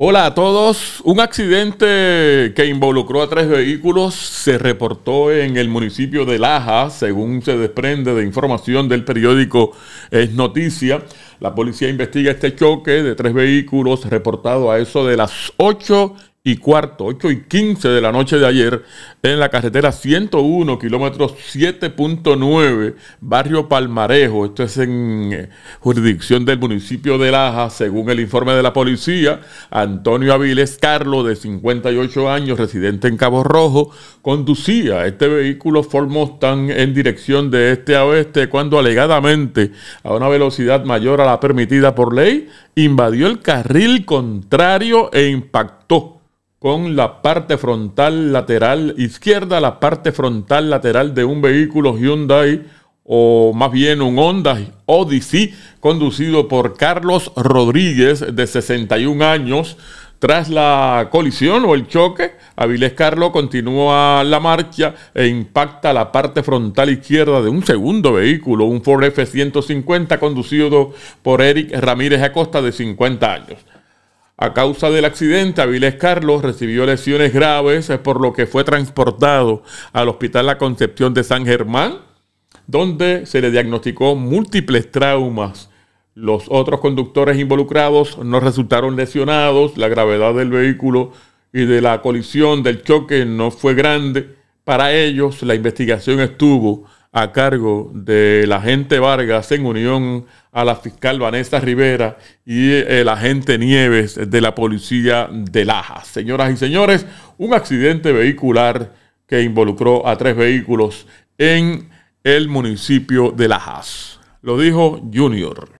Hola a todos. Un accidente que involucró a tres vehículos se reportó en el municipio de Laja, según se desprende de información del periódico Es Noticia. La policía investiga este choque de tres vehículos reportado a eso de las 8 y cuarto, 8 y 15 de la noche de ayer, en la carretera 101, kilómetro 7.9, barrio Palmarejo. Esto es en eh, jurisdicción del municipio de Laja, según el informe de la policía. Antonio Aviles Carlos, de 58 años, residente en Cabo Rojo, conducía este vehículo Ford en dirección de este a oeste, cuando alegadamente a una velocidad mayor a permitida por ley, invadió el carril contrario e impactó con la parte frontal lateral izquierda, la parte frontal lateral de un vehículo Hyundai o más bien un Honda Odyssey conducido por Carlos Rodríguez de 61 años tras la colisión o el choque, Avilés Carlos continúa la marcha e impacta la parte frontal izquierda de un segundo vehículo, un Ford F-150 conducido por Eric Ramírez Acosta de 50 años. A causa del accidente, Avilés Carlos recibió lesiones graves, eh, por lo que fue transportado al Hospital La Concepción de San Germán, donde se le diagnosticó múltiples traumas los otros conductores involucrados no resultaron lesionados. La gravedad del vehículo y de la colisión del choque no fue grande. Para ellos, la investigación estuvo a cargo del agente Vargas en unión a la fiscal Vanessa Rivera y el agente Nieves de la policía de Lajas. Señoras y señores, un accidente vehicular que involucró a tres vehículos en el municipio de Lajas. Lo dijo Junior.